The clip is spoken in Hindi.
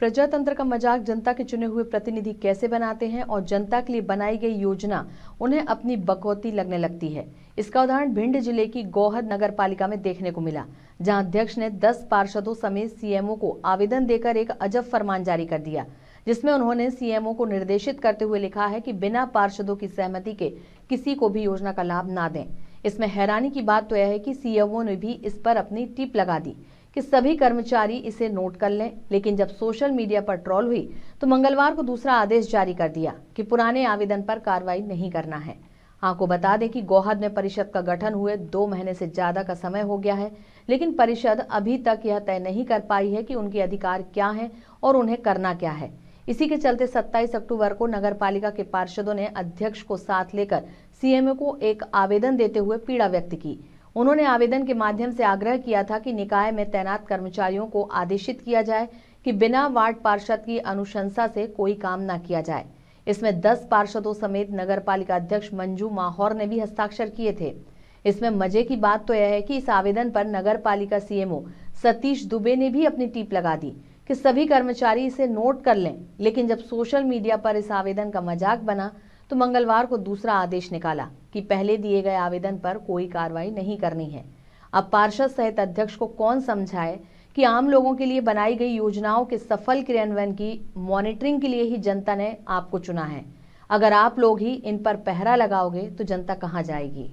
प्रजातंत्र का मजाक जनता के चुने हुए प्रतिनिधि कैसे बनाते हैं और जनता के लिए बनाई गई योजना उन्हें अपनी बकौती लगने लगती है इसका उदाहरण भिंड जिले की गोहद नगर पालिका में देखने को मिला जहां अध्यक्ष ने 10 पार्षदों समेत सीएमओ को आवेदन देकर एक अजब फरमान जारी कर दिया जिसमें उन्होंने सीएमओ को निर्देशित करते हुए लिखा है कि बिना पार्षदों की सहमति के किसी को भी योजना का लाभ ना दें इसमें हैरानी की बात तो यह है कि सीएमओ ने भी इस पर अपनी टिप लगा दी कि सभी कर्मचारी इसे नोट कर लें लेकिन जब सोशल मीडिया पर ट्रोल हुई तो मंगलवार को दूसरा आदेश जारी कर दिया कि पुराने आवेदन पर कार्रवाई नहीं करना है आपको बता दें कि गोहद में परिषद का गठन हुए दो महीने से ज्यादा का समय हो गया है लेकिन परिषद अभी तक यह तय नहीं कर पाई है कि उनके अधिकार क्या हैं और उन्हें करना क्या है इसी के चलते 27 अक्टूबर को नगर पालिका के पार्षदों ने अध्यक्ष को साथ लेकर सीएमओ को एक आवेदन देते हुए पीड़ा व्यक्त की उन्होंने आवेदन के माध्यम से आग्रह किया था कि निकाय में तैनात कर्मचारियों को आदेशित किया जाए कि बिना वार्ड पार्षद की अनुशंसा से कोई काम न किया जाए इसमें 10 पार्षदों समेत नगर पालिका अध्यक्ष मंजू माहौर ने भी हस्ताक्षर किए थे इसमें मजे की बात तो यह है कि इस आवेदन पर नगर पालिका सीएमओ सतीश दुबे ने भी अपनी टीप लगा दी कि सभी कर्मचारी इसे नोट कर लें लेकिन जब सोशल मीडिया पर इस आवेदन का मजाक बना तो मंगलवार को दूसरा आदेश निकाला कि पहले दिए गए आवेदन पर कोई कार्रवाई नहीं करनी है अब पार्षद सहित अध्यक्ष को कौन समझाए कि आम लोगों के लिए बनाई गई योजनाओं के सफल क्रियान्वयन की मॉनिटरिंग के लिए ही जनता ने आपको चुना है अगर आप लोग ही इन पर पहरा लगाओगे तो जनता कहाँ जाएगी